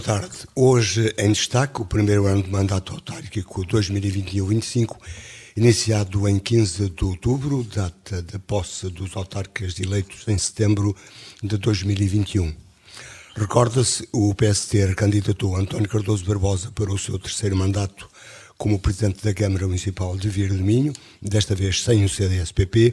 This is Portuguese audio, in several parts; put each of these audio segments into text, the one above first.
boa tarde. Hoje, em destaque, o primeiro ano de mandato autárquico 2021-25, iniciado em 15 de outubro, data da posse dos autarcas eleitos em setembro de 2021. Recorda-se, o PST candidatou António Cardoso Barbosa para o seu terceiro mandato como Presidente da Câmara Municipal de Vieira do Minho, desta vez sem o CDSPP,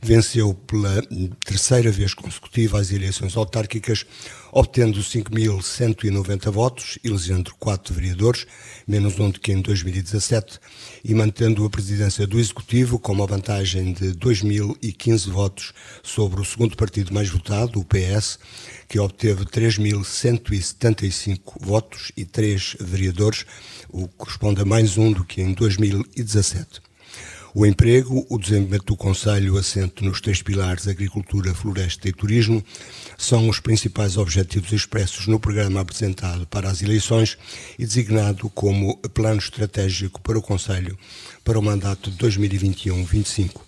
venceu pela terceira vez consecutiva as eleições autárquicas, obtendo 5.190 votos, elegendo quatro vereadores, menos um do que em 2017, e mantendo a presidência do Executivo com uma vantagem de 2.015 votos sobre o segundo partido mais votado, o PS, que obteve 3.175 votos e três vereadores, o que corresponde a mais um do que em 2017. O emprego, o desenvolvimento do Conselho assente nos três pilares agricultura, floresta e turismo são os principais objetivos expressos no programa apresentado para as eleições e designado como Plano Estratégico para o Conselho para o mandato de 2021-25.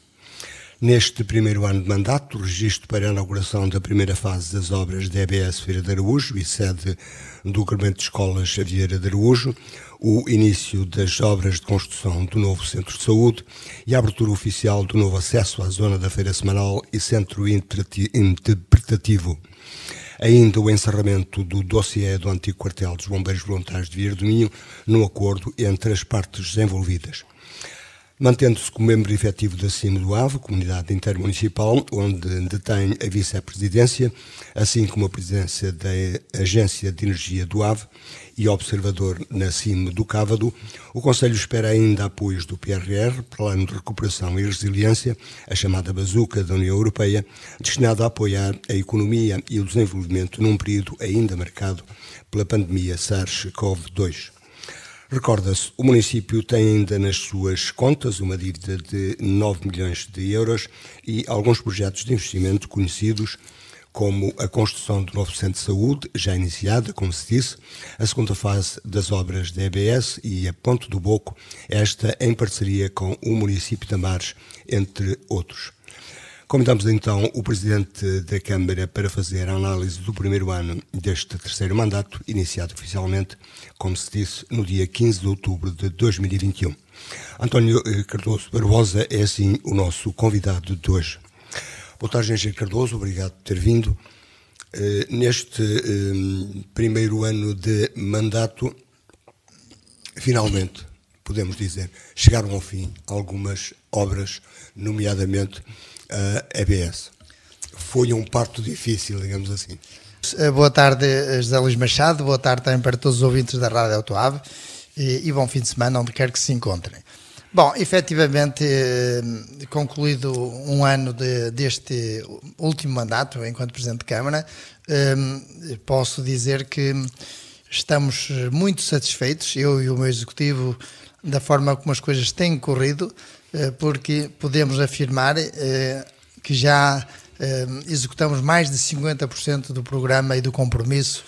Neste primeiro ano de mandato, o registro para a inauguração da primeira fase das obras da EBS Feira de Araújo e sede do Agrupamento de Escolas Vieira de Araújo, o início das obras de construção do novo Centro de Saúde e a abertura oficial do novo acesso à zona da Feira Semanal e Centro Interpretativo ainda o encerramento do dossiê do antigo quartel dos Bombeiros Voluntários de Vieira do Minho, no acordo entre as partes envolvidas mantendo-se como membro efetivo da CIM do AVE, Comunidade Intermunicipal, onde detém a vice-presidência, assim como a presidência da Agência de Energia do AVE e observador na CIM do Cávado, o Conselho espera ainda apoios do PRR, Plano de Recuperação e Resiliência, a chamada bazuca da União Europeia, destinado a apoiar a economia e o desenvolvimento num período ainda marcado pela pandemia SARS-CoV-2. Recorda-se, o município tem ainda nas suas contas uma dívida de 9 milhões de euros e alguns projetos de investimento conhecidos como a construção do novo centro de saúde, já iniciada, como se disse, a segunda fase das obras da EBS e a Ponte do Boco, esta em parceria com o município de Amares, entre outros. Convidamos então o Presidente da Câmara para fazer a análise do primeiro ano deste terceiro mandato, iniciado oficialmente, como se disse, no dia 15 de outubro de 2021. António eh, Cardoso Barbosa é, assim, o nosso convidado de hoje. Boa tarde, Engenheiro Cardoso, obrigado por ter vindo. Eh, neste eh, primeiro ano de mandato, finalmente, podemos dizer, chegaram ao fim algumas obras, nomeadamente a EBS. Foi um parto difícil, digamos assim. Eh, boa tarde, eh, José Luís Machado. Boa tarde também para todos os ouvintes da Rádio Autoave e, e bom fim de semana, onde quer que se encontrem. Bom, efetivamente, eh, concluído um ano de, deste último mandato enquanto Presidente de Câmara, posso dizer que estamos muito satisfeitos, eu e o meu Executivo, da forma como as coisas têm corrido. Eh, porque podemos afirmar eh, que já eh, executamos mais de 50% do programa e do compromisso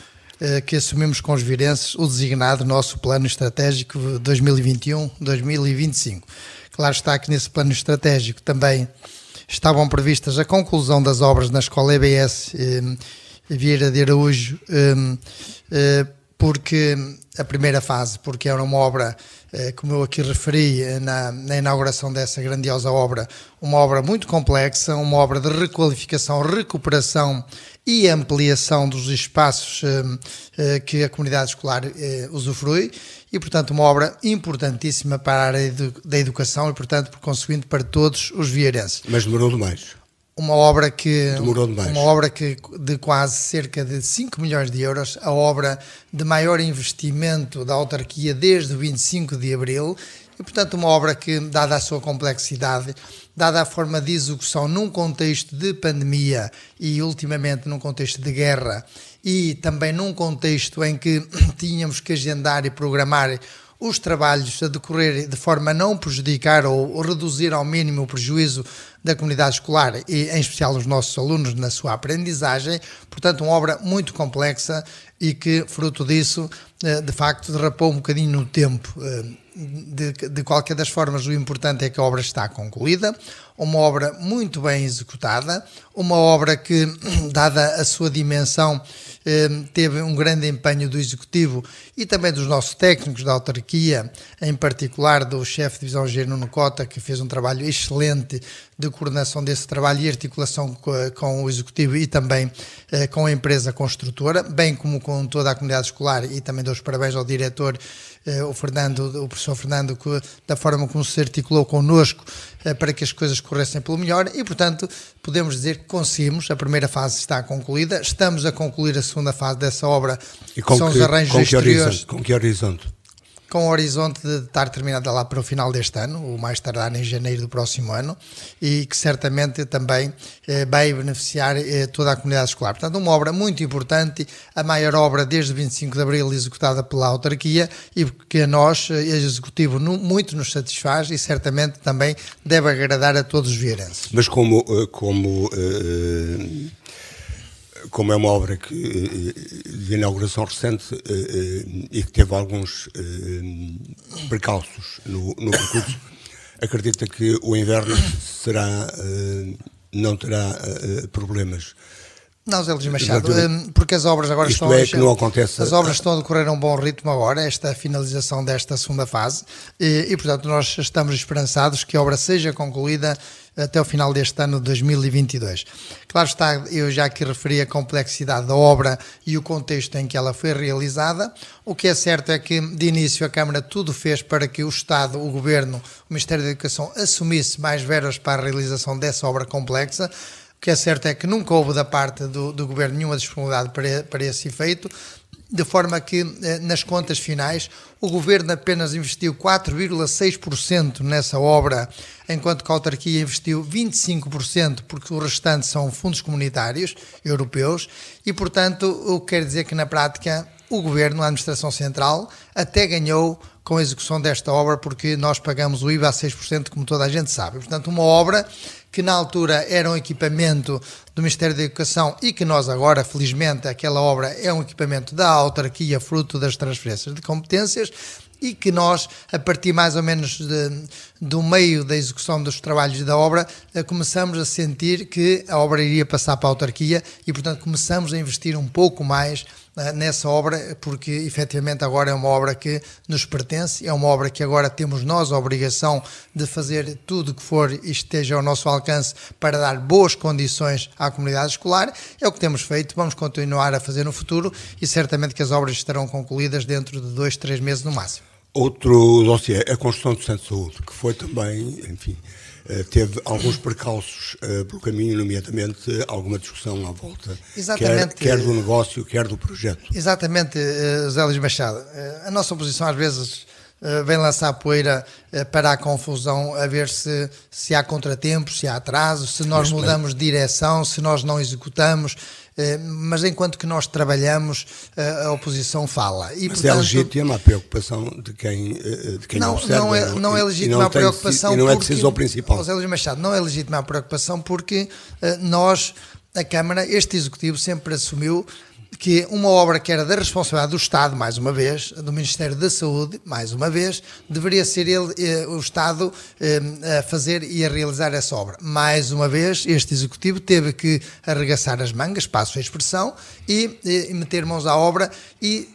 que assumimos com os virenses o designado nosso Plano Estratégico 2021-2025. Claro está que nesse plano estratégico também estavam previstas a conclusão das obras na Escola EBS Vieira de Araújo, porque a primeira fase, porque era uma obra eh, como eu aqui referi eh, na, na, inauguração dessa grandiosa obra, uma obra muito complexa, uma obra de requalificação, recuperação e ampliação dos espaços eh, eh que a comunidade escolar eh, usufrui e, portanto, uma obra importantíssima para a área da educação e, portanto, por conseguinte, para todos os vieirenses. Mas demorou demais uma obra que demorou demais. Uma obra que de quase cerca de 5 milhões de euros, a obra de maior investimento da autarquia desde o 25 de abril, e portanto uma obra que dada a sua complexidade, dada a forma de execução num contexto de pandemia e ultimamente num contexto de guerra e também num contexto em que tínhamos que agendar e programar os trabalhos a decorrer de forma a não prejudicar ou, ou reduzir ao mínimo o prejuízo da comunidade escolar e, em especial, os nossos alunos na sua aprendizagem. Portanto, uma obra muito complexa e que, fruto disso, eh, de facto, derrapou um bocadinho no tempo. Eh, de, de, qualquer das formas, o importante é que a obra está concluída, uma obra muito bem executada, uma obra que, dada a sua dimensão, eh, teve um grande empenho do Executivo e também dos nossos técnicos da autarquia, em particular do chefe de divisão Gênio Nocota, que fez um trabalho excelente de coordenação desse trabalho e articulação com o Executivo e também eh, com a empresa construtora, bem como com toda a comunidade escolar e também dou os parabéns ao diretor, eh, o, Fernando, o professor Fernando, que, da forma como se articulou connosco para que as coisas corressem pelo melhor e, portanto, podemos dizer que conseguimos. A primeira fase está concluída. Estamos a concluir a segunda fase dessa obra, e que são que, os arranjos com exteriores. Que com que horizonte? com o horizonte de estar terminada lá para o final deste ano, ou mais tardar em janeiro do próximo ano, e que certamente também eh, vai beneficiar eh, toda a comunidade escolar. Portanto, uma obra muito importante, a maior obra desde 25 de abril executada pela autarquia e que a nós, eh, executivo, no, muito nos satisfaz e certamente também deve agradar a todos os vierenses. Mas como, eh, como eh, como é uma obra que, eh, eh, de inauguração recente eh, e que teve alguns precalços no, no percurso, acredita que o inverno será, não terá problemas. Não, Zé Luís Machado, porque as obras agora Isto estão. É que não acontece. As obras estão a decorrer a um bom ritmo agora, esta é finalização desta segunda fase, e, e portanto nós estamos esperançados que a obra seja concluída até o final deste ano de 2022. Claro está, eu já aqui referi a complexidade da obra e o contexto em que ela foi realizada. O que é certo é que, de início, a Câmara tudo fez para que o Estado, o Governo, o Ministério da Educação assumisse mais veras para a realização dessa obra complexa. O que é certo é que nunca houve da parte do, do Governo nenhuma disponibilidade para, para esse efeito de forma que eh, nas contas finais o governo apenas investiu 4,6% nessa obra, enquanto que a autarquia investiu 25%, porque o restante são fundos comunitários europeus, e portanto, o que quer dizer que na prática o governo, a administração central, até ganhou com a execução desta obra, porque nós pagamos o IVA a 6%, como toda a gente sabe. Portanto, uma obra que na altura era um equipamento do Ministério da Educação e que nós agora, felizmente, aquela obra é um equipamento da autarquia, fruto das transferências de competências, e que nós, a partir mais ou menos de, do meio da execução dos trabalhos da obra, eh, começamos a sentir que a obra iria passar para a autarquia e, portanto, começamos a investir um pouco mais né, nessa obra, porque efetivamente agora é uma obra que nos pertence, é uma obra que agora temos nós a obrigação de fazer tudo que for e esteja ao nosso alcance para dar boas condições à comunidade escolar. É o que temos feito, vamos continuar a fazer no futuro e certamente que as obras estarão concluídas dentro de dois, três meses no máximo. Outro dossiê, a construção do Centro de Saúde, que foi também, enfim, eh, teve alguns percalços eh, pelo caminho, nomeadamente eh, alguma discussão à volta, Exatamente. Quer, quer do negócio, quer do projeto. Exatamente, Zé Luís Machado. A nossa oposição às vezes vem lançar poeira para a confusão, a ver se, se há contratempos, se há atraso, se nós Mas, mudamos de direção, se nós não executamos eh, mas enquanto que nós trabalhamos, eh, a oposição fala. E, mas é portanto, é legítima a preocupação de quem, eh, de quem não, observa. Não é, não é, é legítima não a preocupação. E não é decisão principal. José Luís Machado, não é legítima a preocupação porque nós, a Câmara, este Executivo sempre assumiu que uma obra que era da responsabilidade do Estado, mais uma vez, do Ministério da Saúde, mais uma vez, deveria ser ele, eh, o Estado eh, a fazer e a realizar essa obra. Mais uma vez, este Executivo teve que arregaçar as mangas, passo a expressão, e, eh, e meter mãos à obra e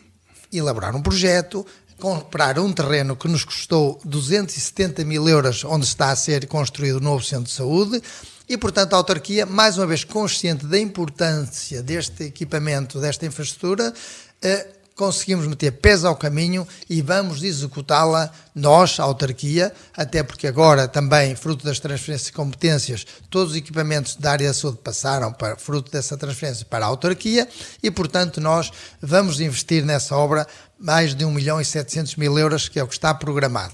elaborar um projeto, comprar um terreno que nos custou 270 mil euros, onde está a ser construído o novo centro de saúde, e, portanto, a autarquia, mais uma vez consciente da importância deste equipamento, desta infraestrutura, eh, conseguimos meter pés ao caminho e vamos executá-la nós, a autarquia, até porque agora também, fruto das transferências de competências, todos os equipamentos da área da saúde passaram para fruto dessa transferência para a autarquia e, portanto, nós vamos investir nessa obra mais de 1 milhão e 700 mil euros, que é o que está programado.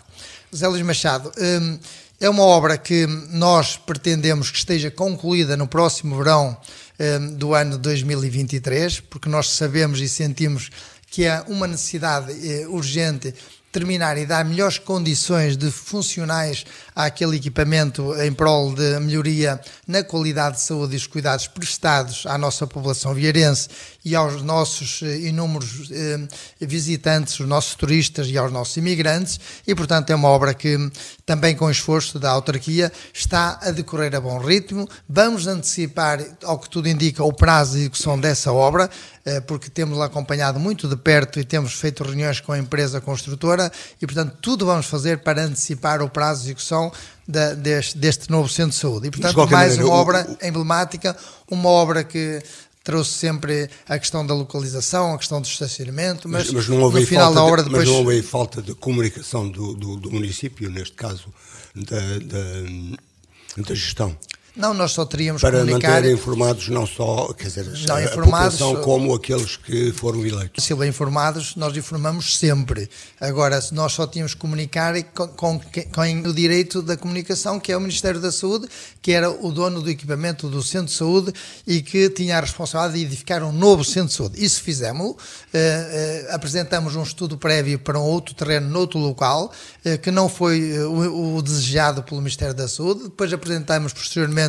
Zé Luís Machado, hum, é uma obra que nós pretendemos que esteja concluída no próximo verão eh, do ano 2023, porque nós sabemos e sentimos que há uma necessidade eh, urgente terminar e dar melhores condições de funcionais àquele equipamento em prol de melhoria na qualidade de saúde e os cuidados prestados à nossa população viarense e aos nossos eh, inúmeros eh, visitantes, os nossos turistas e aos nossos imigrantes, e portanto é uma obra que também com esforço da autarquia está a decorrer a bom ritmo. Vamos antecipar, ao que tudo indica, o prazo de execução dessa obra, eh, porque temos acompanhado muito de perto e temos feito reuniões com a empresa construtora e, portanto, tudo vamos fazer para antecipar o prazo de execução da, deste, deste, novo centro de saúde. E, portanto, mais maneira, uma obra o, emblemática, uma obra que trouxe sempre a questão da localização, a questão do estacionamento, mas, mas, mas não houve no final da hora de, depois... Mas não houve falta de comunicação do, do, do município, neste caso, da, da, da gestão. Não, nós só teríamos para comunicar... Para manter informados não só, quer dizer, não, a população como aqueles que foram eleitos. Se informados, nós informamos sempre. Agora, nós só tínhamos que comunicar com, com, com, o direito da comunicação, que é o Ministério da Saúde, que era o dono do equipamento do Centro de Saúde e que tinha a responsabilidade de edificar um novo Centro de Saúde. Isso fizemos. Eh, eh apresentamos um estudo prévio para um outro terreno, noutro local, eh, que não foi eh, o, o desejado pelo Ministério da Saúde. Depois apresentamos posteriormente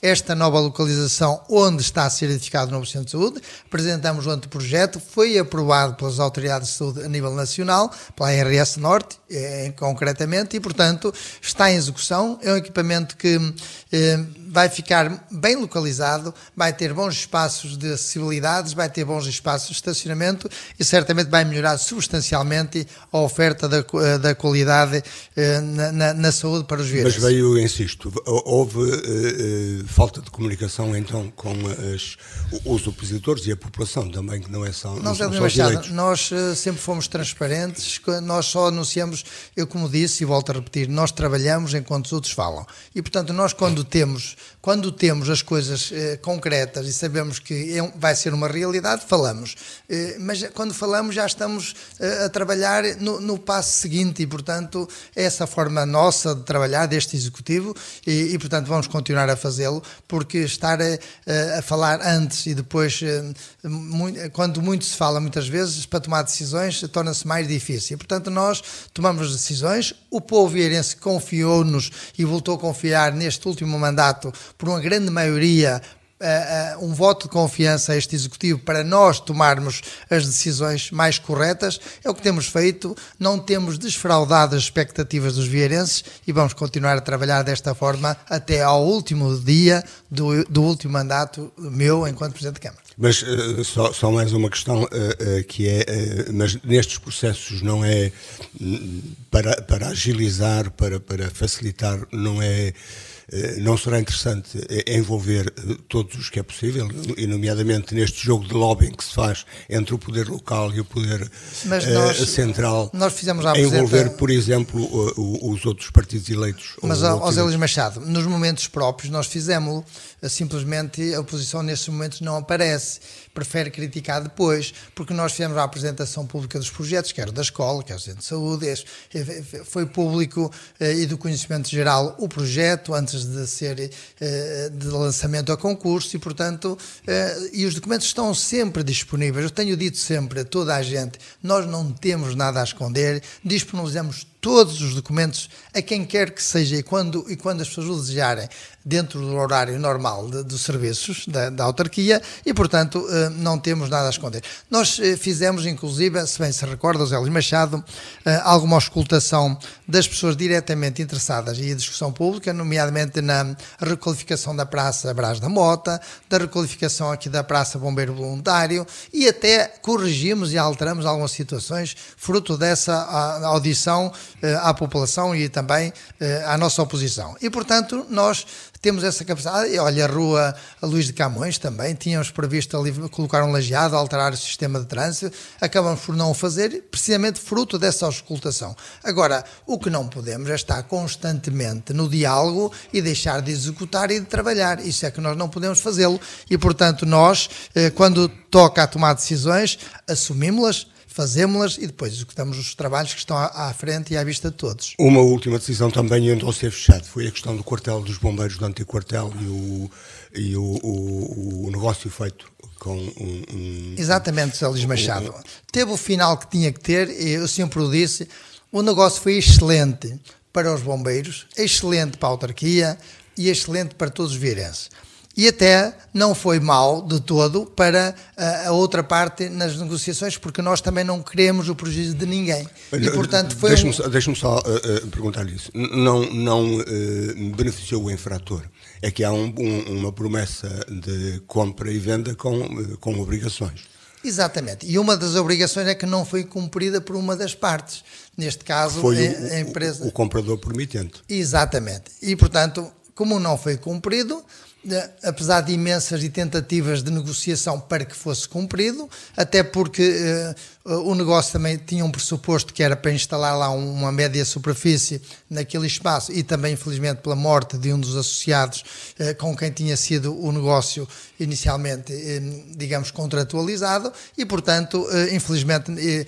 esta nova localização onde está a ser edificado o novo centro de saúde. Apresentamos o anteprojeto, foi aprovado pelas autoridades de saúde a nível nacional, pela IRS Norte, eh, concretamente, e, portanto, está em execução. É um equipamento que. Eh, vai ficar bem localizado, vai ter bons espaços de acessibilidades, vai ter bons espaços de estacionamento e certamente vai melhorar substancialmente a oferta da, da qualidade eh, na, na, na saúde para os vierenses. Mas veio, insisto, houve uh, falta de comunicação então com as, os opositores e a população também, que não é só. Não, não são só Nós uh, sempre fomos transparentes, nós só anunciamos, eu como disse e volto a repetir, nós trabalhamos enquanto os outros falam. E portanto, nós quando temos quando temos as coisas eh, concretas e sabemos que é, vai ser uma realidade, falamos. Eh, mas quando falamos, já estamos eh, a trabalhar no, no, passo seguinte e, portanto, é essa forma nossa de trabalhar, deste executivo, e, e portanto, vamos continuar a fazê-lo, porque estar a, eh, a, falar antes e depois, eh, muito, quando muito se fala, muitas vezes, para tomar decisões, torna-se mais difícil. E, portanto, nós tomamos decisões, o povo irense confiou-nos e voltou a confiar neste último mandato por uma grande maioria eh, eh, um voto de confiança a este Executivo para nós tomarmos as decisões mais corretas. É o que temos feito, não temos desfraudado as expectativas dos vieirenses e vamos continuar a trabalhar desta forma até ao último dia do, do último mandato meu enquanto Presidente de Câmara. Mas uh, só, só, mais uma questão uh, uh, que é, mas nestes processos não é hum, para, para agilizar, para, para facilitar, não é não será interessante envolver todos os que é possível, e nomeadamente neste jogo de lobbying que se faz entre o poder local e o poder nós, central, nós fizemos envolver, por exemplo, os outros partidos eleitos. Mas, Osélio Machado, nos momentos próprios nós fizemos eh, simplesmente a oposição neste momentos não aparece, prefere criticar depois, porque nós fizemos a apresentação pública dos projetos, quer da escola, quer do centro de saúde, eh, foi público eh, e do conhecimento geral o projeto antes de ser de lançamento a concurso e, portanto, e os documentos estão sempre disponíveis. Eu tenho dito sempre a toda a gente, nós não temos nada a esconder, disponibilizamos todos os documentos a quem quer que seja e quando, e quando as pessoas o desejarem, dentro do horário normal de, dos serviços da, da, autarquia e, portanto, eh, não temos nada a esconder. Nós eh, fizemos, inclusive, se bem se recorda, José Luís Machado, eh, alguma auscultação das pessoas diretamente interessadas e a discussão pública, nomeadamente na requalificação da Praça Brás da Mota, da requalificação aqui da Praça Bombeiro Voluntário e até corrigimos e alteramos algumas situações fruto dessa ah, audição eh, à população e também eh, à nossa oposição. E, portanto, nós temos essa capacidade. e Olha, a rua Luís de Camões também, tínhamos previsto ali colocar um lajeado, alterar o sistema de trânsito, acabamos por não o fazer, precisamente fruto dessa auscultação. Agora, o que não podemos é estar constantemente no diálogo e deixar de executar e de trabalhar. Isso é que nós não podemos fazê-lo. E, portanto, nós, eh, quando toca a tomar decisões, assumimos-las, fazemos-las e depois executamos os trabalhos que estão à, à, frente e à vista de todos. Uma última decisão também andou a ser fechada, foi a questão do quartel dos bombeiros do antigo quartel e o, e o, o, o negócio feito com um... um Exatamente, Sr. Luís Machado. Um, Teve o final que tinha que ter, eu sempre o disse, o negócio foi excelente para os bombeiros, excelente para a autarquia e excelente para todos os virenses e até não foi mal de todo para a outra parte nas negociações, porque nós também não queremos o prejuízo de ninguém. E, portanto, foi deixa-me, um... deixa só uh, eh, uh, eh, perguntar isso. Não, não uh, beneficiou o infrator. É que há um, um, uma promessa de compra e venda com, com obrigações. Exatamente. E uma das obrigações é que não foi cumprida por uma das partes. Neste caso, foi a, a empresa. O, o comprador permitente. Exatamente. E, portanto, como não foi cumprido, apesar de imensas e tentativas de negociação para que fosse cumprido, até porque eh, o negócio também tinha um pressuposto que era para instalar lá uma média superfície naquele espaço e também, infelizmente, pela morte de um dos associados eh, com quem tinha sido o negócio inicialmente, eh, digamos, contratualizado e, portanto, eh, infelizmente, eh,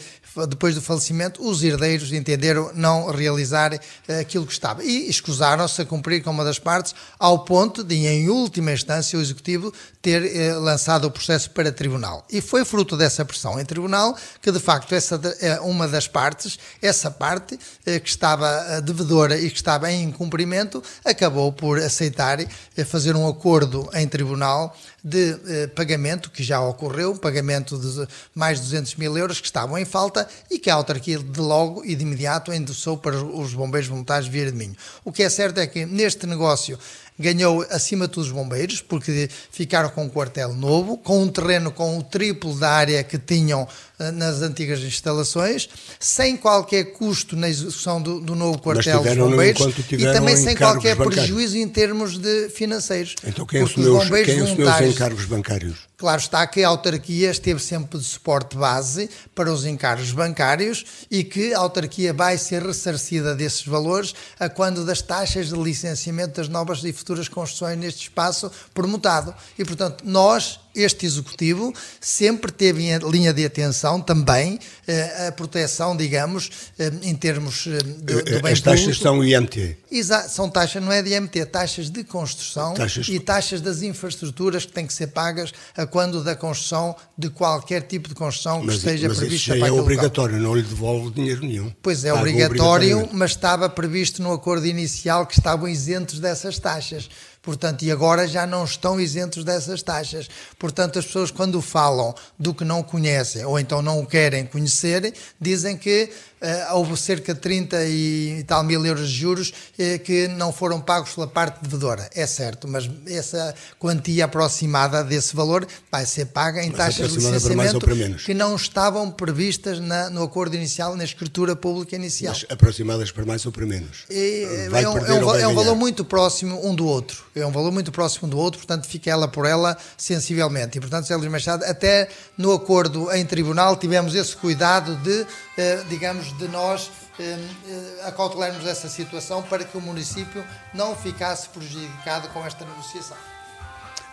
depois do falecimento, os herdeiros entenderam não realizar eh, aquilo que estava e escusaram-se a cumprir com uma das partes ao ponto de, em última instância, o Executivo ter eh, lançado o processo para tribunal. E foi fruto dessa pressão em tribunal que de facto essa é uma das partes, essa parte eh, que estava eh, devedora e que estava em incumprimento, acabou por aceitar eh, fazer um acordo em tribunal de pagamento que já ocorreu, pagamento de mais de 200 mil euros que estavam em falta e que a autarquia de logo e de imediato endossou para os bombeiros voluntários vir de Minho. O que é certo é que neste negócio ganhou acima de tudo os bombeiros, porque ficaram com um quartel novo, com um terreno com o triplo da área que tinham eh, nas antigas instalações, sem qualquer custo na execução do, do novo quartel dos bombeiros e também sem qualquer bancários. prejuízo em termos de financeiros. Então quem assumiu os, quem assumiu os encargos bancários? Claro está que a autarquia esteve sempre de suporte base para os encargos bancários e que a autarquia vai ser ressarcida desses valores a quando das taxas de licenciamento das novas e futuras construções neste espaço permutado. E, portanto, nós este Executivo sempre teve em linha de atenção também eh, a proteção, digamos, eh, em termos eh, do, do bem As taxas público. são IMT. Exato, são taxas, não é de IMT, é taxas de construção taxas... e taxas das infraestruturas que têm que ser pagas a quando da construção, de qualquer tipo de construção que mas, esteja mas prevista para é obrigatório, local. não lhe devolve dinheiro nenhum. Pois é, obrigatório, mas estava previsto no acordo inicial que estavam isentos dessas taxas. Portanto, e agora já não estão isentos dessas taxas. Portanto, as pessoas, quando falam do que não conhecem ou então não o querem conhecer, dizem que eh, houve cerca de 30 e tal mil euros de juros eh, que não foram pagos pela parte devedora. É certo, mas essa quantia aproximada desse valor vai ser paga em mas taxas de licenciamento que não estavam previstas na, no acordo inicial, na escritura pública inicial. Mas aproximadas para mais ou para menos. E, eh, é, um, é, um, é um, valor muito próximo um do outro. É um valor muito próximo um do outro, portanto fica ela por ela sensivelmente. E portanto, Sérgio Machado, até no acordo em tribunal tivemos esse cuidado de eh, digamos, de nós eh, eh, acautelarmos essa situação para que o município não ficasse prejudicado com esta negociação.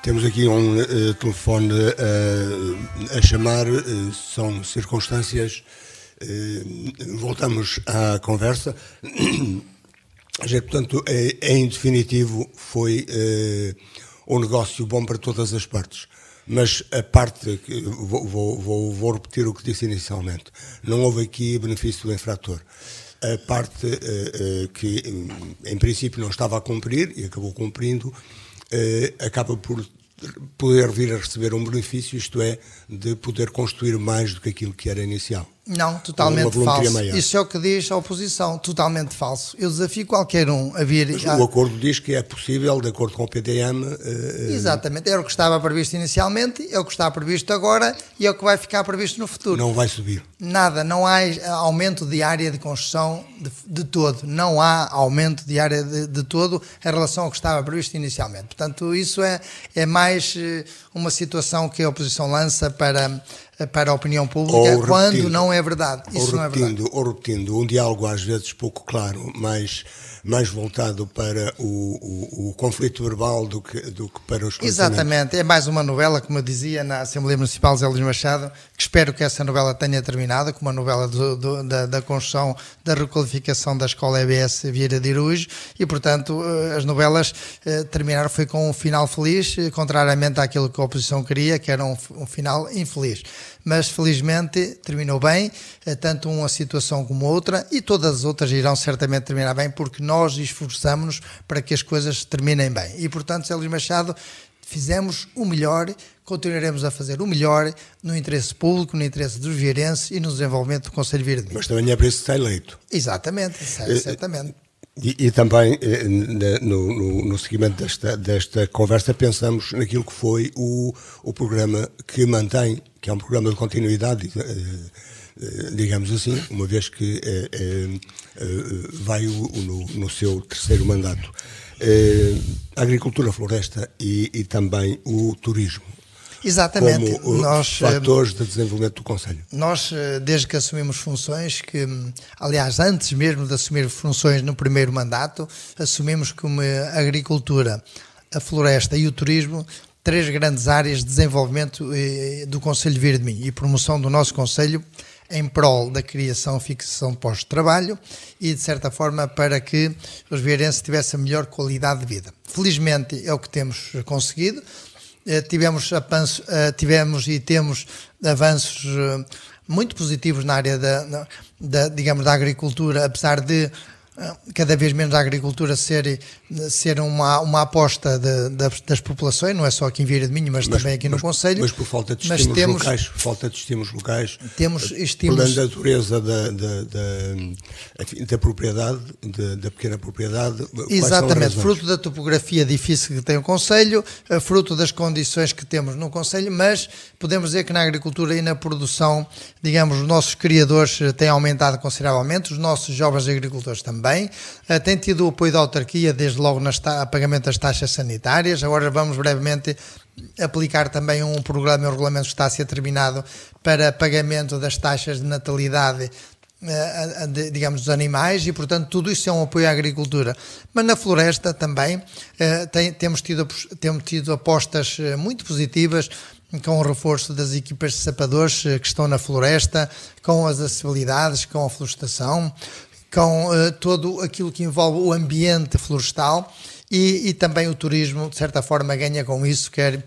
Temos aqui um uh, telefone uh, a chamar, uh, são circunstâncias. voltamos à conversa. Já, portanto, em definitivo, foi um negócio bom para todas as partes mas a parte, vou, vou, vou, repetir o que disse inicialmente, não houve aqui benefício do infrator. A parte eh, eh, que, eh, em princípio, não estava a cumprir e acabou cumprindo, acaba por poder vir a receber um benefício, isto é, de poder construir mais do que aquilo que era inicial. Não, totalmente falso. Maior. Isso é o que diz a oposição, totalmente falso. Eu desafio qualquer um a vir. Mas O acordo diz que é possível, de acordo com o PDM. Uh, eh, eh, Exatamente, era o que estava previsto inicialmente, é o que está previsto agora e é o que vai ficar previsto no futuro. Não vai subir. Nada, não há eh, aumento de área de construção de, de todo. Não há aumento de área de, de, todo em relação ao que estava previsto inicialmente. Portanto, isso é, é mais uma situação que a oposição lança para eh, para a opinião pública ou quando não é verdade. Isso não é verdade. Ou repetindo, um diálogo às vezes pouco claro, mas mais voltado para o, o, o conflito verbal do que, do que para os Exatamente, é mais uma novela, como eu dizia, na Assembleia Municipal de Zé Luís Machado, que espero que essa novela tenha terminado, como a novela do, do, da, da construção, da requalificação da escola EBS Vieira de Irujo, e portanto eh, as novelas eh, terminaram foi com um final feliz, contrariamente àquilo que a oposição queria, que era um, um final infeliz mas felizmente terminou bem, eh, tanto uma situação como outra, e todas as outras irão certamente terminar bem, porque nós esforçamos-nos para que as coisas terminem bem. E portanto, Sérgio Machado, fizemos o melhor, continuaremos a fazer o melhor no interesse público, no interesse dos vierenses e no desenvolvimento do Conselho Verde. Mas também é preciso que está eleito. Exatamente, eh, certamente. E, e também, eh, no, no, no, seguimento desta, desta conversa, pensamos naquilo que foi o, o programa que mantém, que é um programa de continuidade, eh, eh, digamos assim, uma vez que é, é, vai o, no, no, seu terceiro mandato. É, a agricultura, a floresta e, e também o turismo. Exatamente. Como nós, eh, fatores de desenvolvimento do Conselho. Nós, eh, desde que assumimos funções, que, hum, aliás, antes mesmo de assumir funções no primeiro mandato, assumimos como a eh, agricultura, a floresta e o turismo três grandes áreas de desenvolvimento do Conselho Verde e promoção do nosso Conselho em prol da criação e fixação de postos de trabalho e, de certa forma, para que os vieirenses tivessem a melhor qualidade de vida. Felizmente é o que temos conseguido. Eh, tivemos, avanço, eh, tivemos e temos avanços eh, muito positivos na área da, da, digamos, da agricultura, apesar de ah, cada vez menos a agricultura ser, ser uma, uma aposta de, de, das populações, não é só aqui em Vieira de Minho, mas, mas também aqui no Conselho. Mas por falta de estímulos temos, locais, por falta de estímulos locais, temos eh, estímulos... pela natureza da, da, da, da propriedade, da, da, pequena propriedade. Eh, Exatamente, fruto da topografia difícil que tem o Conselho, eh, fruto das condições que temos no Conselho, mas podemos dizer que na agricultura e na produção, digamos, os nossos criadores têm aumentado consideravelmente, os nossos jovens agricultores também também. Eh, tem tido o apoio da autarquia, desde logo no pagamento das taxas sanitárias. Agora vamos brevemente aplicar também um programa, um regulamento que está a ser terminado para pagamento das taxas de natalidade eh, digamos, dos animais e, portanto, tudo isso é um apoio à agricultura. Mas na floresta também eh, tem, temos, tido, temos tido apostas muito positivas com o reforço das equipas de sapadores que estão na floresta, com as acessibilidades, com a florestação, com uh, todo aquilo que envolve o ambiente florestal e, e, também o turismo, de certa forma, ganha com isso, quer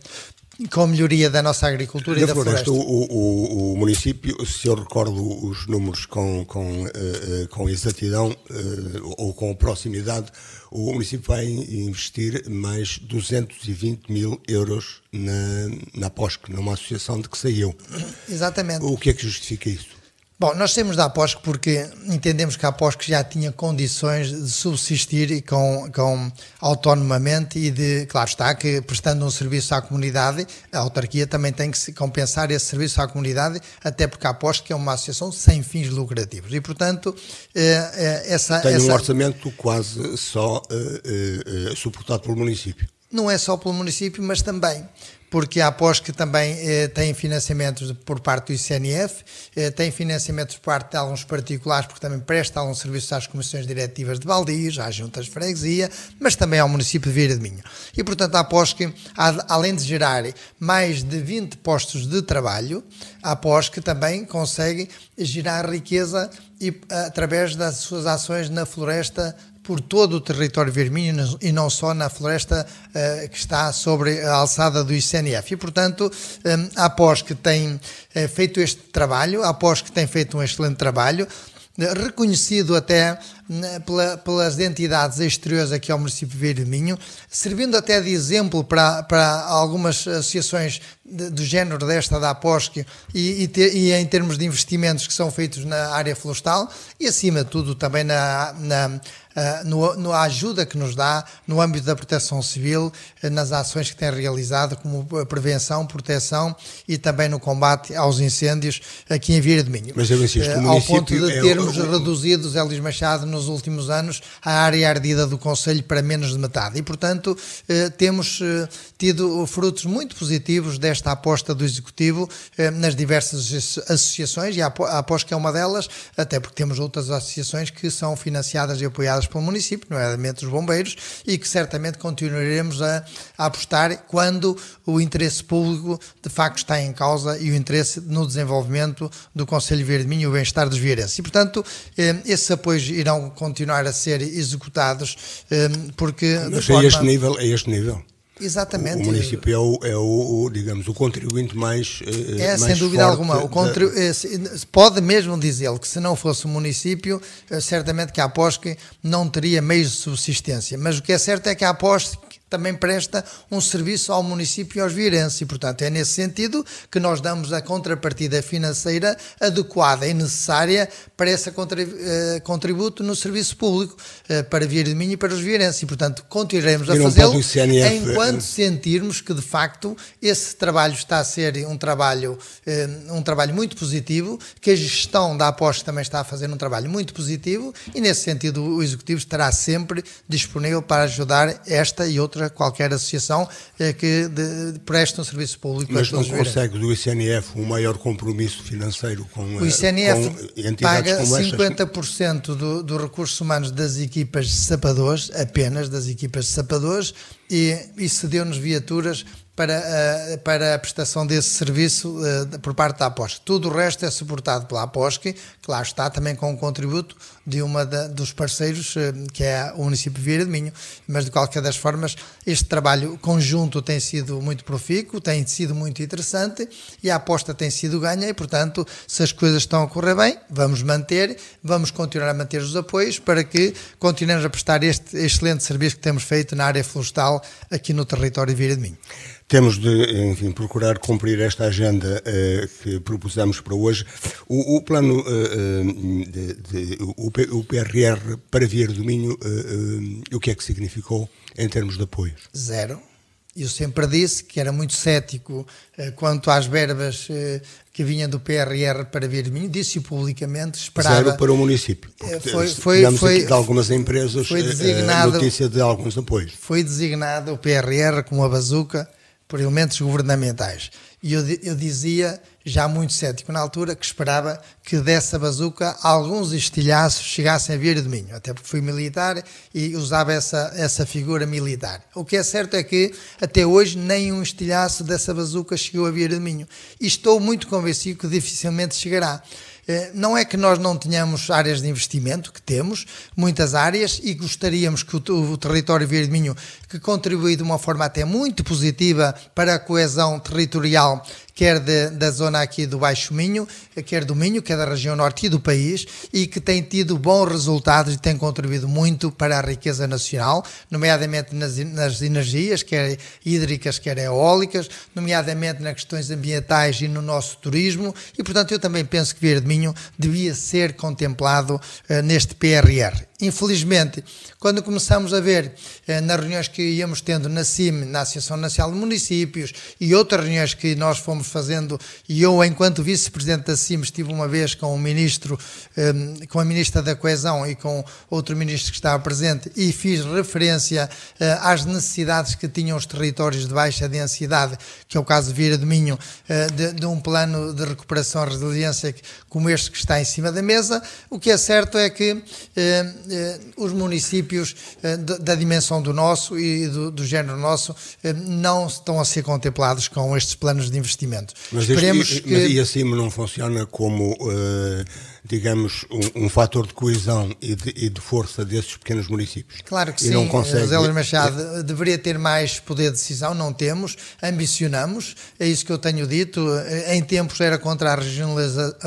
com a melhoria da nossa agricultura da e da floresta. floresta. O, o, o, município, se eu recordo os números com, com, uh, com exatidão uh, ou com proximidade, o município vai investir mais 220 mil euros na, na POSC, numa associação de que saiu. Exatamente. O que é que justifica isso? Bom, nós temos da POSC porque entendemos que a POSC já tinha condições de subsistir com, com autonomamente e de, claro está, que prestando um serviço à comunidade, a autarquia também tem que compensar esse serviço à comunidade, até porque a POSC é uma associação sem fins lucrativos e, portanto, eh, eh, essa... Tem essa... um orçamento quase só eh, suportado pelo município. Não é só pelo município, mas também porque a que também eh, tem financiamentos por parte do ICNF, eh, tem financiamentos por parte de alguns particulares, porque também presta algum serviço às comissões diretivas de baldios, às juntas de freguesia, mas também ao município de Vira de Minho. E, portanto, a que além de gerar mais de 20 postos de trabalho, a que também consegue gerar riqueza e, eh, através das suas ações na floresta por todo o território vermelho e não só na floresta uh, que está sobre a alçada do ICNF. E, portanto, um, eh, que tem uh, feito este trabalho, após que tem feito um excelente trabalho, reconhecido até pela, pelas entidades exteriores aqui ao município de Minho, servindo até de exemplo para, para algumas associações de, do género desta da Aposque e, e, e, em termos de investimentos que são feitos na área florestal e, acima de tudo, também na, na ah, no, no, ajuda que nos dá no âmbito da proteção civil, eh, nas ações que tem realizado, como prevenção, proteção e também no combate aos incêndios aqui em Vieira de Minho. Mas eu insisto, uh, ao ponto de é termos é... reduzido Zé Luís Machado no nos últimos anos a área ardida do Conselho para menos de metade. E, portanto, eh, temos eh, tido frutos muito positivos desta aposta do Executivo eh, nas diversas associações, e após que é uma delas, até porque temos outras associações que são financiadas e apoiadas pelo município, nomeadamente os bombeiros, e que certamente continuaremos a, a apostar quando o interesse público de facto está em causa e o interesse no desenvolvimento do Conselho Verde Minho e o bem-estar dos Vieirenses. E, portanto, esses apoios irão continuar a ser executados, ehm, porque... Mas forma... a este nível, a este nível. Exatamente. O município é o, é o, o digamos, o contribuinte mais. Eh, é, mais sem dúvida alguma. O contribu da... Eh, pode mesmo dizê-lo que se não fosse o município, eh, certamente que a Aposque não teria meios de subsistência. Mas o que é certo é que a Aposque também presta um serviço ao município e aos virenses. E, portanto, é nesse sentido que nós damos a contrapartida financeira adequada e necessária para esse eh, contributo no serviço público eh, para Vieira de Minho e para os virenses. E, portanto, continuaremos a fazê-lo enquanto eh. sentirmos que, de facto, esse trabalho está a ser um trabalho, um trabalho muito positivo, que a gestão da aposta também está a fazer um trabalho muito positivo e, nesse sentido, o Executivo estará sempre disponível para ajudar esta e outras outra qualquer associação eh, que de, preste um serviço público. Mas não consegue do ICNF um maior compromisso financeiro com O ICNF eh, com paga 50% do, dos recursos humanos das equipas de sapadores, apenas das equipas de sapadores, e, e cedeu-nos viaturas para, eh, para a prestação desse serviço por parte da APOSC. Tudo o resto é suportado pela APOSC, que lá está também com um contributo de uma da, dos parceiros, eh, que é o município de Vieira de Minho, mas de qualquer das formas, este trabalho conjunto tem sido muito profícuo, tem sido muito interessante e a aposta tem sido ganha e, portanto, se as coisas estão a correr bem, vamos manter, vamos continuar a manter os apoios para que continuemos a prestar este excelente serviço que temos feito na área florestal aqui no território de Vieira de Minho. Temos de, enfim, procurar cumprir esta agenda eh, que propusemos para hoje. O, o plano, eh, de, de, o o PRR para Vieira do Minho, uh, uh, o que é que significou em termos de apoios? Zero. Eu sempre disse que era muito cético uh, quanto às verbas que vinham do PRR para Virminho, disse publicamente, esperava... Zero para o município. Foi, foi, foi de algumas empresas foi designado, notícia de alguns apoios. Foi designado o PRR como a bazuca por elementos governamentais. E eu, eu dizia, já muito cético na altura, que esperava que dessa bazuca alguns estilhaços chegassem a vir de mim, até porque fui militar e usava essa, essa figura militar. O que é certo é que, até hoje, nenhum estilhaço dessa bazuca chegou a vir de mim. E estou muito convencido que dificilmente chegará eh, não é que nós não tenhamos áreas de investimento, que temos, muitas áreas, e gostaríamos que o, o território Minho que contribui de uma forma até muito positiva para a coesão territorial, quer de, da zona aqui do Baixo Minho, quer do Minho, quer é da região norte e do país, e que tem tido bons resultados e tem contribuído muito para a riqueza nacional, nomeadamente nas, nas energias, quer hídricas, quer eólicas, nomeadamente nas questões ambientais e no nosso turismo, e portanto eu também penso que Verde Minho devia ser contemplado eh, neste PRR infelizmente, quando começamos a ver eh, nas reuniões que íamos tendo na CIM, na Associação Nacional de Municípios, e outras reuniões que nós fomos fazendo, e eu, enquanto vice-presidente da CIM, estive uma vez com o ministro, eh, com a ministra da Coesão e com outro ministro que estava presente, e fiz referência eh, às necessidades que tinham os territórios de baixa densidade, que é o caso de Vira do Minho, eh, de, de, um plano de recuperação e resiliência como este que está em cima da mesa. O que é certo é que eh, eh, os municípios eh, da dimensão do nosso e do, do género nosso eh, não estão a ser contemplados com estes planos de investimento. Mas, Esperemos este, que... mas e assim não funciona como, digamos, um, um fator de coesão e de, e de, força desses pequenos municípios? Claro que e sim, não consegue... José Luís Machado, deveria ter mais poder de decisão, não temos, ambicionamos, é isso que eu tenho dito, em tempos era contra a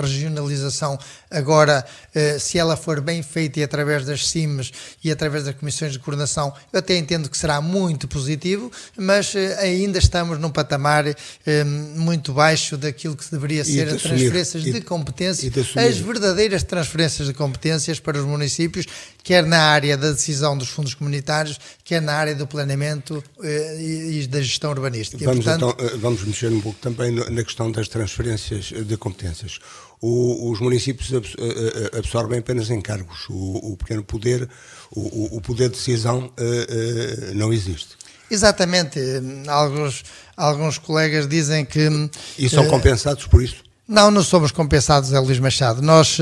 regionalização Agora, eh, se ela for bem feita e através das CIMES e através das comissões de coordenação, eu até entendo que será muito positivo, mas eh, ainda estamos num patamar eh, muito baixo daquilo que deveria ser de as transferências de competências, de as verdadeiras transferências de competências para os municípios, quer na área da decisão dos fundos comunitários, quer na área do planeamento e da gestão urbanística. Vamos, portanto, então, vamos mexer um pouco também na questão das transferências de competências o, os municípios eh, eh, absorvem apenas encargos. O, o pequeno poder, o, o, poder de decisão eh, não existe. Exatamente. Alguns, alguns colegas dizem que. E são compensados por isso? Não, não somos compensados, é Luís Machado. Nós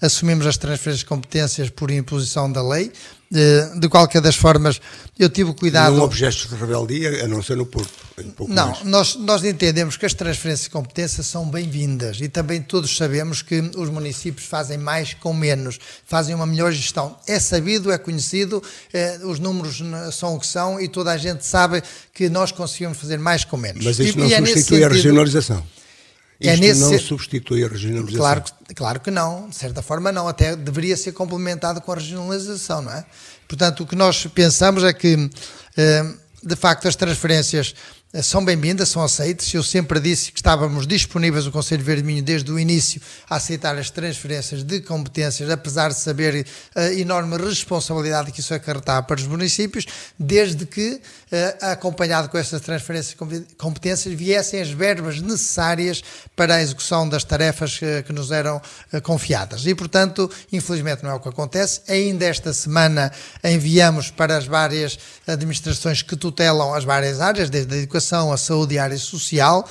assumimos as transferências de competências por imposição da lei. De, eh, de qualquer das formas, eu tive cuidado. Não houve gestos de rebeldia, a não ser no Porto. não, nós, nós entendemos que as transferências de competências são bem-vindas e também todos sabemos que os municípios fazem mais com menos, fazem uma melhor gestão. É sabido, é conhecido, eh, os números são o que são e toda a gente sabe que nós conseguimos fazer mais com menos. Mas isso e, não e é substitui a regionalização. É Isto é nesse... não substitui a regionalização? Claro, claro que não, de certa forma não, até deveria ser complementado com a regionalização, não é? Portanto, o que nós pensamos é que, eh, de facto, as transferências eh, são bem-vindas, são aceitas. Eu sempre disse que estávamos disponíveis, o Conselho Verde Minho, desde o início, a aceitar as transferências de competências, apesar de saber a eh, enorme responsabilidade que isso acarretava para os municípios, desde que, eh, acompanhado com essas transferências de competências, viessem as verbas necessárias para a execução das tarefas que nos eram confiadas. E, portanto, infelizmente não é o que acontece. Ainda esta semana enviamos para as várias administrações que tutelam as várias áreas, desde a educação Educação, a Saúde e a área social,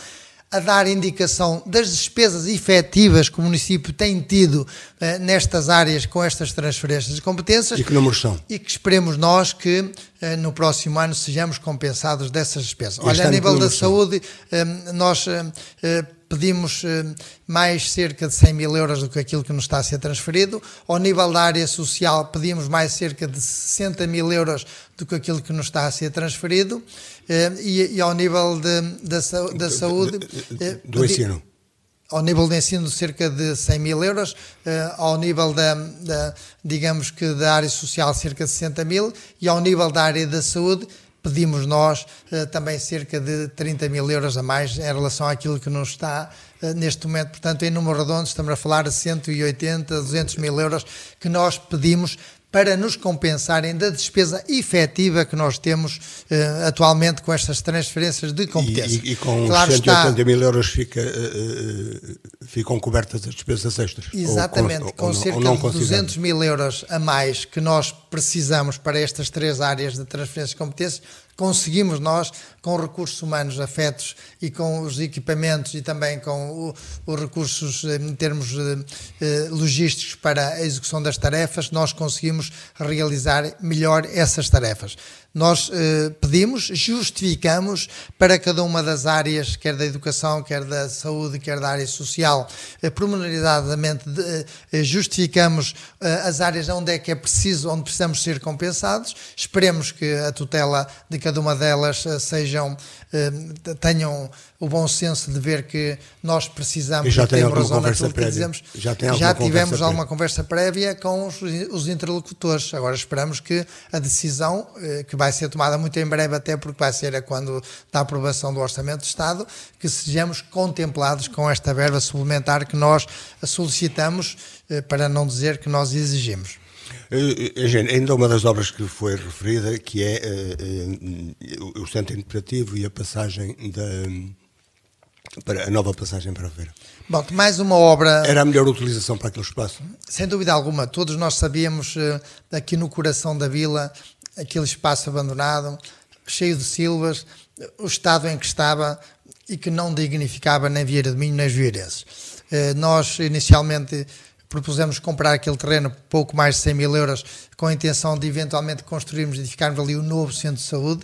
a dar indicação das despesas efetivas que o município tem tido eh, nestas áreas com estas transferências de competências. E que números são? E que esperemos nós que eh, no próximo ano sejamos compensados dessas despesas. Este Olha, a nível da saúde, eh, nós pedimos mais cerca de 100 mil euros do que aquilo que nos está a ser transferido. Ao nível da área social, pedimos mais cerca de 60 mil euros do que aquilo que nos está a ser transferido. Eh, e, e, ao nível de, da, da saúde. Do, do eh, ensino ao nível do ensino cerca de 100 mil euros, eh, ao nível da, da, digamos que da área social cerca de 60 mil e ao nível da área da saúde pedimos nós também cerca de 30 mil euros a mais em relação àquilo que nos está neste momento. Portanto, em número redondo estamos a falar de 180, 200 mil euros que nós pedimos para nos compensarem da despesa efetiva que nós temos uh, atualmente com estas transferências de competência. E, e, e com claro 180 está... mil euros fica, uh, ficam cobertas as despesas extras. Exatamente, ou, ou, com ou cerca não, não de 200 mil euros a mais que nós precisamos para estas três áreas de transferência de competências, conseguimos nós, com recursos humanos afetos e com os equipamentos e também com os recursos eh, em termos eh, eh, logísticos para a execução das tarefas, nós conseguimos realizar melhor essas tarefas nós eh, pedimos, justificamos para cada uma das áreas, quer da educação, quer da saúde, quer da área social, eh, promenorizadamente eh, justificamos eh, as áreas onde é que é preciso, onde precisamos ser compensados. Esperemos que a tutela de cada uma delas eh, sejam, eh, tenham o bom senso de ver que nós precisamos e já tem alguma conversa prévia. Dizemos, já, tem alguma já tivemos alguma conversa prévia com os, os interlocutores. Agora esperamos que a decisão eh, que vai vai ser tomada muito em breve, até porque vai ser quando da aprovação do Orçamento de Estado, que sejamos contemplados com esta verba suplementar que nós solicitamos, eh, para não dizer que nós exigimos. Eh, eh, Eugênio, ainda uma das obras que foi referida, que é uh, uh, o centro interpretativo e a passagem da. Para a nova passagem para a Feira. Bom, mais uma obra. Era a melhor utilização para aquele espaço? Sem dúvida alguma. Todos nós sabíamos, aqui no coração da vila, aquele espaço abandonado, cheio de silvas, o estado em que estava e que não dignificava nem Vieira de Minho nem os eh, Nós, inicialmente, propusemos comprar aquele terreno por pouco mais de 100 mil euros, com a intenção de eventualmente construirmos e edificarmos ali o um novo centro de saúde.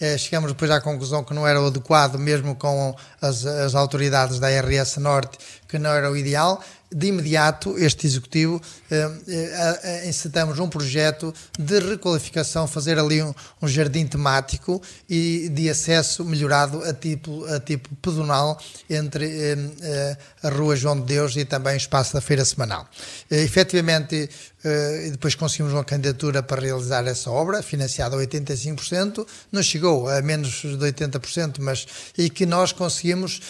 Eh, chegamos depois à conclusão que não era o adequado, mesmo com as, as autoridades da RS Norte, que não era o ideal, de imediato este Executivo encetamos eh, eh, um projeto de requalificação, fazer ali um, um, jardim temático e de acesso melhorado a tipo, a tipo pedonal entre eh, a Rua João de Deus e também o espaço da Feira Semanal. efetivamente, depois conseguimos uma candidatura para realizar essa obra, financiada a 85%, não chegou a menos de 80%, mas e que nós conseguimos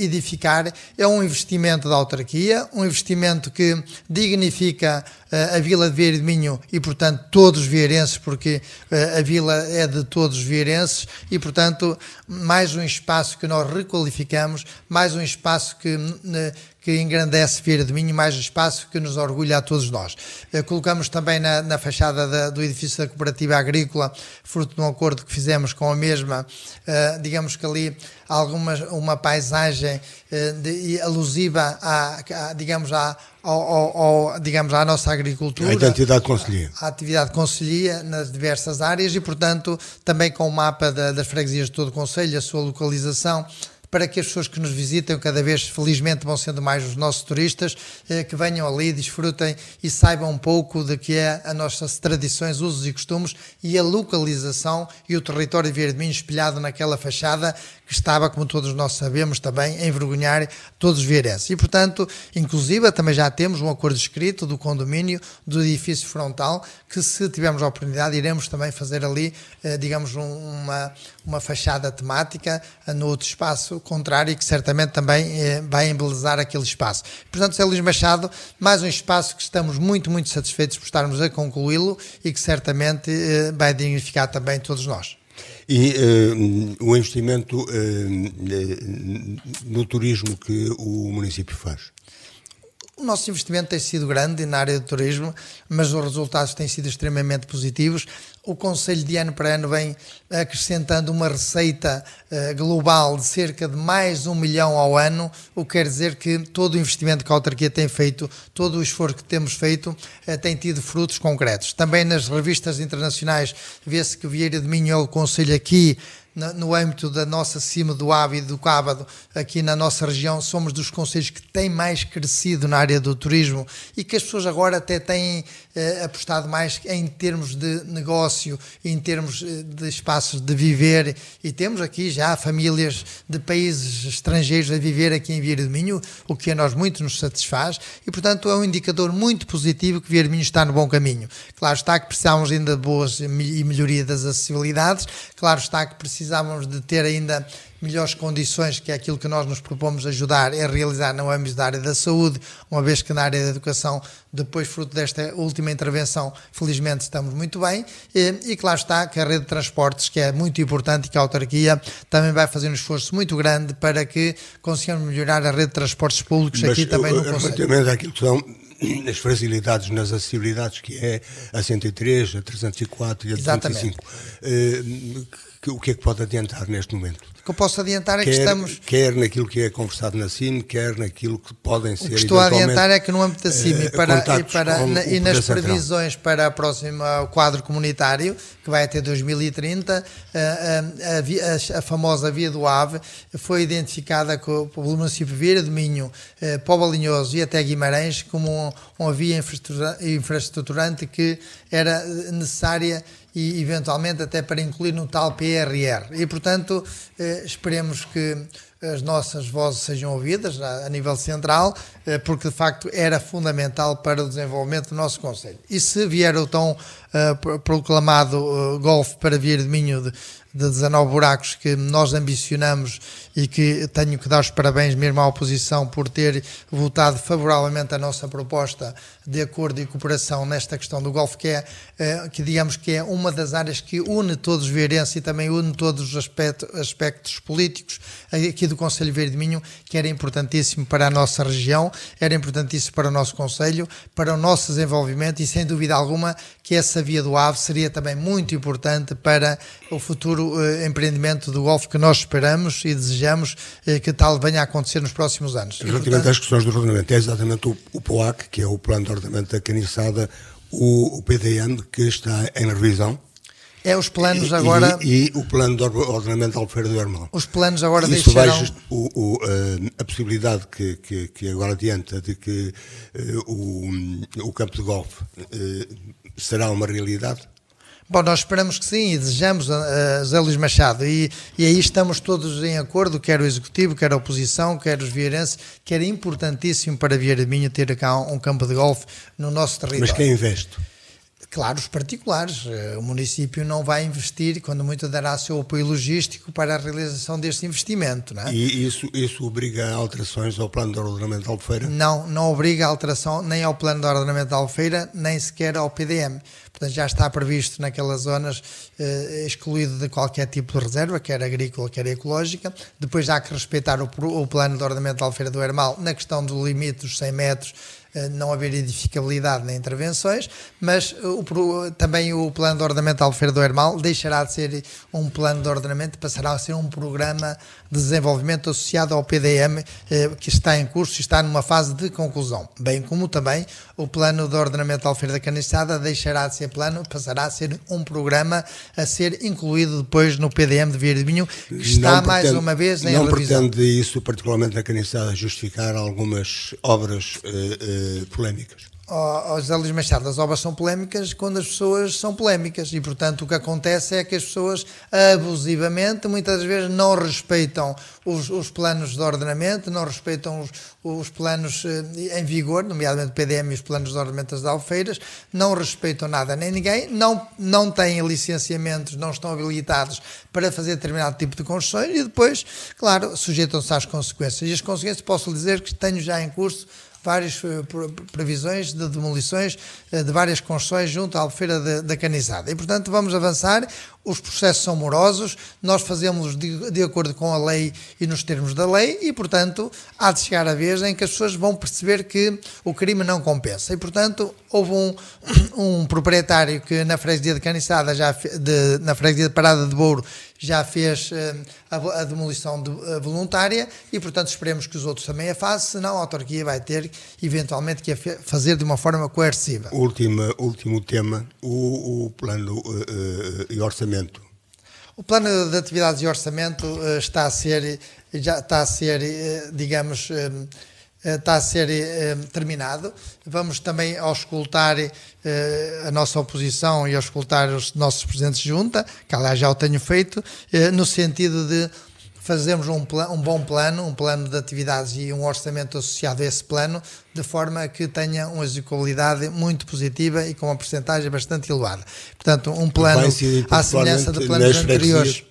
edificar. É um investimento da autarquia, um investimento que dignifica eh, a Vila de Vieira de Minho e, portanto, todos os vieirenses, porque eh, a vila é de todos os vieirenses e, portanto, mais um espaço que nós requalificamos, mais um espaço que, hum, eh, que engrandece feira de Minho, mais espaço que nos orgulha a todos nós. Eh, colocamos também na, na fachada da, do edifício da Cooperativa Agrícola, fruto de um acordo que fizemos com a mesma, eh, digamos que ali algumas, uma paisagem eh, de, alusiva a, digamos, à, ao, ao, digamos, à nossa agricultura. A identidade conselhia. A atividade conselhia nas diversas áreas e, portanto, também com o mapa da, das freguesias de todo o Conselho, a sua localização para que as pessoas que nos visitam, cada vez felizmente vão sendo mais os nossos turistas, eh, que venham ali, desfrutem e saibam um pouco de que é as nossas tradições, usos e costumes e a localização e o território de Verde Minho espelhado naquela fachada que estava, como todos nós sabemos também, a envergonhar todos os vierenses. E, portanto, inclusive, também já temos um acordo escrito do condomínio do edifício frontal, que se tivermos a oportunidade, iremos também fazer ali, eh, digamos, uma, uma fachada temática eh, no outro espaço contrário, que certamente também eh, vai embelezar aquele espaço. Portanto, Sr. Luís Machado, mais um espaço que estamos muito, muito satisfeitos por estarmos a concluí-lo e que certamente vai dignificar também todos nós. E uh, o investimento uh, no turismo que o município faz? O nosso investimento tem sido grande na área do turismo, mas os resultados têm sido extremamente positivos o Conselho de ano para ano vem acrescentando uma receita eh, global de cerca de mais um milhão ao ano, o que quer dizer que todo o investimento que a autarquia tem feito, todo o esforço que temos feito, eh, tem tido frutos concretos. Também nas revistas internacionais vê-se que Vieira de Minho é o Conselho aqui no âmbito da nossa cima do Ave e do Cábado, aqui na nossa região, somos dos conselhos que têm mais crescido na área do turismo e que as pessoas agora até têm eh, apostado mais em termos de negócio, em termos eh, de espaços de viver, e temos aqui já famílias de países estrangeiros a viver aqui em Vieira do Minho, o que a nós muito nos satisfaz, e portanto é um indicador muito positivo que Vieira do Minho está no bom caminho. Claro está que precisávamos ainda de boas e melhoria das acessibilidades, claro está que precisávamos de ter ainda melhores condições, que é aquilo que nós nos propomos ajudar a é realizar no âmbito da área da saúde, uma vez que na área da educação, depois fruto desta última intervenção, felizmente estamos muito bem. E, e claro está que a rede de transportes, que é muito importante e que a autarquia também vai fazer um esforço muito grande para que consigamos melhorar a rede de transportes públicos Mas, aqui também eh, no Conselho. Relativamente àquilo que são as fragilidades nas acessibilidades, que é a 103, a 304 e a 305 eh, o que é que pode adiantar neste momento? que eu posso adiantar é quer, que estamos. Quer naquilo que é conversado na CIMI, quer naquilo que podem ser. O que estou a adiantar é que no âmbito da CIMI e, eh, para, e, para, na, e nas previsões para a próxima quadro comunitário, que vai até 2030, eh, eh, a, a, a, a famosa via do AVE foi identificada pelo município Vieira do Minho, Pobalinhoso e até Guimarães como uma via infraestruturante que era necessária e eventualmente até para incluir no tal PRR. E portanto eh, esperemos que as nossas vozes sejam ouvidas a nível central eh, porque de facto era fundamental para o desenvolvimento do nosso Conselho. E se vier o tão uh, proclamado uh, golfe para vir de Minho de, de 19 buracos que nós ambicionamos e que tenho que dar os parabéns mesmo à oposição por ter votado favoravelmente a nossa proposta de acordo e cooperação nesta questão do Golfo, que é, que digamos que é uma das áreas que une todos os verenses e também une todos os aspectos, aspectos políticos aqui do Conselho Verde Minho, que era importantíssimo para a nossa região era importante isso para o nosso Conselho, para o nosso desenvolvimento e, sem dúvida alguma, que essa via do AVE seria também muito importante para o futuro eh, empreendimento do Golfo que nós esperamos e desejamos eh, que tal venha a acontecer nos próximos anos. Relativamente às questões do ordenamento, é exatamente o, o POAC, que é o Plano de Ordenamento da Caniçada, o, o PDM, que está em revisão é os planos agora. E, e, e o plano ordenamento Feira do irmão. Os planos agora Isso deixarão. Vai o, o, eh, a possibilidade que, que, que, agora adianta de que eh, o, o campo de golfe eh, será uma realidade? Bom, nós esperamos que sim e desejamos a, Zé Luís Machado. E, e aí estamos todos em acordo, quer o Executivo, quer a oposição, quer os vieirenses, que era importantíssimo para Vieira Minha ter cá um campo de golfe no nosso território. Mas quem investe? claro, os particulares. Eh, o município não vai investir, quando muito dará seu apoio logístico para a realização deste investimento. Não é? E isso, isso obriga a alterações ao plano de ordenamento da Alfeira? Não, não obriga a alteração nem ao plano de ordenamento da Alfeira, nem sequer ao PDM. Portanto, já está previsto naquelas zonas eh, excluído de qualquer tipo de reserva, quer agrícola, quer ecológica. Depois há que respeitar o, o plano de ordenamento da Alfeira do Hermal na questão do limite dos 100 metros eh, não haver edificabilidade nem intervenções, mas eh, o, também o plano de ordenamento Alfredo Hermal deixará de ser um plano de ordenamento, passará a ser um programa de desenvolvimento associado ao PDM eh, que está em curso e está numa fase de conclusão, bem como também o plano de ordenamento da oferta deixará de ser plano, passará a ser um programa a ser incluído depois no PDM de Vieira de que está mais uma vez em não revisão. Não pretende isso, particularmente na canistrada, justificar algumas obras uh, uh, polémicas? os José Luís Machado, as obras são polémicas quando as pessoas são polémicas e, portanto, o que acontece é que as pessoas abusivamente, muitas vezes, não respeitam os, os planos de ordenamento, não respeitam os, os planos eh, em vigor, nomeadamente o PDM e os planos de ordenamento das alfeiras, não respeitam nada nem ninguém, não, não têm licenciamentos, não estão habilitados para fazer determinado tipo de construções e depois, claro, sujeitam-se às consequências. E as consequências, posso lhe dizer que tenho já em curso várias eh, previsões de demolições eh, de várias construções junto à Albufeira da Canizada. E, portanto, vamos avançar os processos são morosos, nós fazemos de, de acordo com a lei e nos termos da lei e, portanto, há de chegar a vez em que as pessoas vão perceber que o crime não compensa. E, portanto, houve um, um proprietário que na freguesia de Caniçada, já, de, na freguesia de Parada de Bouro, já fez eh, a, a demolição de, a eh, voluntária e, portanto, esperemos que os outros também a façam, senão a autarquia vai ter, eventualmente, que a fazer de uma forma coerciva. Último, último tema, o, o plano uh, uh, e orçamento orçamento? O plano de atividades e orçamento eh, está a ser, já está a ser, eh, digamos, eh, está a ser terminado. Vamos também auscultar a nossa oposição e auscultar os nossos presidentes de junta, que aliás já o tenho feito, no sentido de fazemos um, plan, um bom plano, um plano de atividades e um orçamento associado a esse plano, de forma que tenha uma executabilidade muito positiva e com uma porcentagem bastante elevada. Portanto, um plano à semelhança de planos anteriores.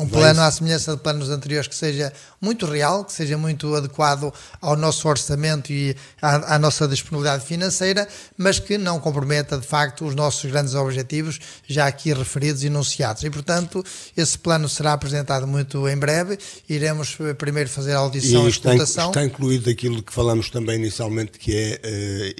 Um é plano à semelhança de planos anteriores que seja muito real, que seja muito adequado ao nosso orçamento e à, à, nossa disponibilidade financeira, mas que não comprometa de facto os nossos grandes objetivos já aqui referidos e enunciados. E portanto, esse plano será apresentado muito em breve. Iremos eh, primeiro fazer a audição e, e escutação. Está incluído aquilo que falamos também inicialmente, que é eh,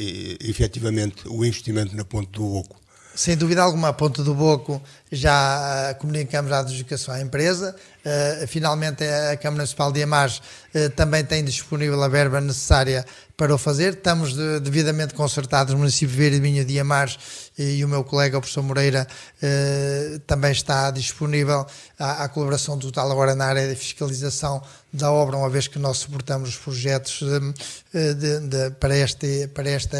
efetivamente o investimento na ponte do Oco. Sem dúvida alguma, a Ponta do Boco já eh, comunicamos a adjudicação à empresa. Uh, finalmente, eh, a Câmara Municipal de Amage uh, também tem disponível a verba necessária para o fazer. Estamos de, devidamente concertados, o município Verde Minho de Amage uh, e o meu colega, o professor Moreira, também está disponível à, à, colaboração total agora na área de fiscalização da obra, uma vez que nós suportamos os projetos de, de, para, este, para esta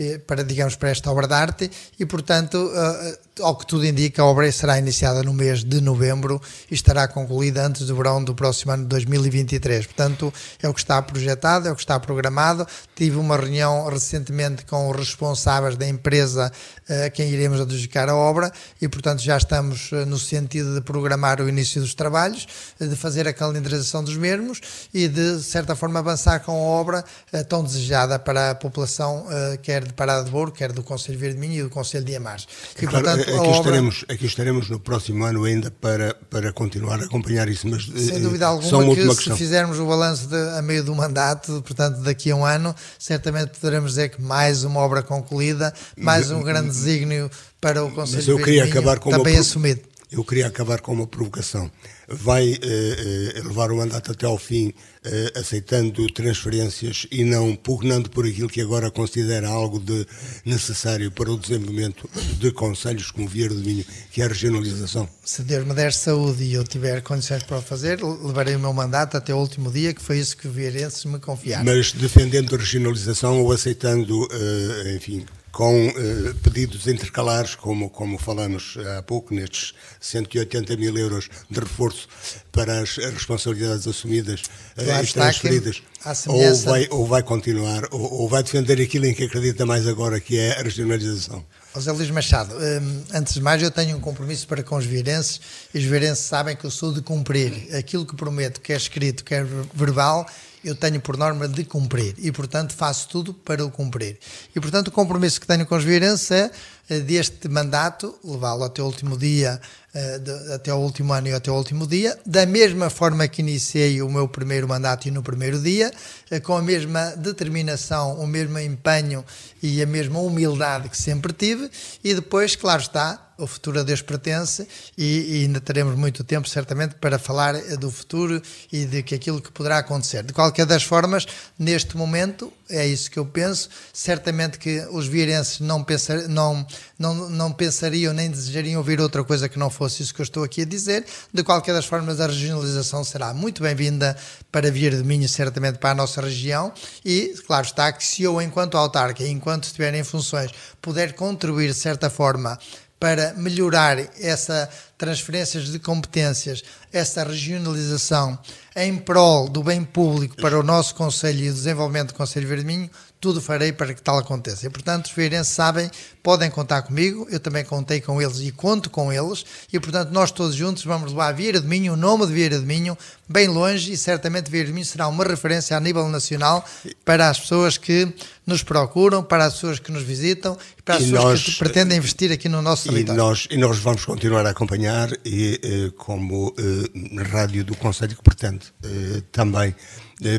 eh, para, digamos, para esta obra de arte e, portanto, eh, eh, ao que tudo indica, a obra será iniciada no mês de novembro e estará concluída antes do verão do próximo ano de 2023. Portanto, é o que está projetado, é o que está programado. Tive uma reunião recentemente com os responsáveis da empresa eh, a quem iremos adjudicar a obra e, portanto, já estamos eh, no sentido de programar o início dos trabalhos, eh, de fazer a calendarização dos mesmos e, de certa forma, avançar com a obra tão desejada para a população, quer de Parada de Bouro, quer do Conselho Verde Minho e do Conselho de Amares. E, portanto, aqui, estaremos, aqui estaremos no próximo ano ainda para, para continuar a acompanhar isso. Mas, Sem eh, dúvida alguma, só uma que, se questão. fizermos o balanço de, a meio do mandato, portanto, daqui a um ano, certamente poderemos dizer que mais uma obra concluída, mais um grande desígnio para o Conselho de eu também uma, assumido. Eu queria acabar com uma provocação. Vai eh, eh, levar o mandato até ao fim, eh, aceitando transferências e não pugnando por aquilo que agora considera algo de necessário para o desenvolvimento de conselhos como Vieira do Minho, que é a regionalização? Se Deus me der saúde e eu tiver condições para o fazer, levarei o meu mandato até o último dia, que foi isso que o Vieirenses me confiaram. Mas defendendo a regionalização ou aceitando, eh, enfim, com eh, pedidos intercalares, como, como falamos há pouco, nestes 180 mil euros de reforço para as responsabilidades assumidas eh, e transferidas. Ou vai, ou vai continuar, ou, ou, vai defender aquilo em que acredita mais agora, que é a regionalização. José Luís Machado, hum, antes de mais, eu tenho um compromisso para com os virenses, e os virenses sabem que eu sou de cumprir aquilo que prometo, quer escrito, quer verbal, eu tenho por norma de cumprir e, portanto, faço tudo para o cumprir. E, portanto, o compromisso que tenho com os vieirenses é deste mandato, levá-lo até o último dia, eh, até o último ano e até o último dia, da mesma forma que iniciei o meu primeiro mandato e no primeiro dia, eh, com a mesma determinação, o mesmo empenho e a mesma humildade que sempre tive, e depois, claro está, o futuro a Deus pertence e, e, ainda teremos muito tempo, certamente, para falar eh, do futuro e de que aquilo que poderá acontecer. De qualquer das formas, neste momento, é isso que eu penso. Certamente que os vieirenses não, pensar, não, não, não pensariam nem desejariam ouvir outra coisa que não fosse isso que eu estou aqui a dizer. De qualquer das formas, a regionalização será muito bem-vinda para vir de Minho, certamente para a nossa região. E, claro está, que se eu, enquanto autarca, enquanto estiver em funções, puder contribuir de certa forma para melhorar essa transferências de competências, essa regionalização em prol do bem público para o nosso Conselho e o desenvolvimento do Conselho Minho, tudo farei para que tal aconteça. E, portanto, os feirenses sabem, podem contar comigo, eu também contei com eles e conto com eles, e, portanto, nós todos juntos vamos levar Vieira de Minho, o nome de Vieira de Minho, bem longe, e certamente Vieira de Minho será uma referência a nível nacional para as pessoas que nos procuram, para as pessoas que nos visitam e para as e pessoas nós, que pretendem investir aqui no nosso e Nós, e nós vamos continuar a acompanhar e, eh, como eh, rádio do Conselho que pretende eh, também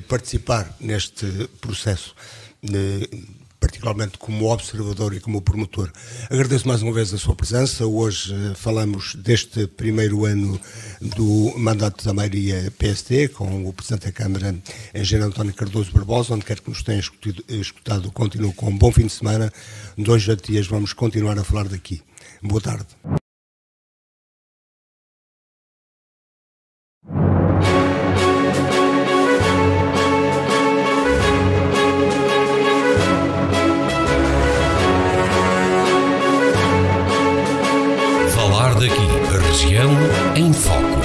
participar neste processo. Né, particularmente como observador e como promotor. Agradeço mais uma vez a sua presença. Hoje eh, falamos deste primeiro ano do mandato da maioria PSD, com o Presidente da Câmara, Engenheiro António Cardoso Barbosa, onde quer que nos tenha escutado, continuo com um bom fim de semana. Dois dias vamos continuar a falar daqui. Boa tarde. em Foco.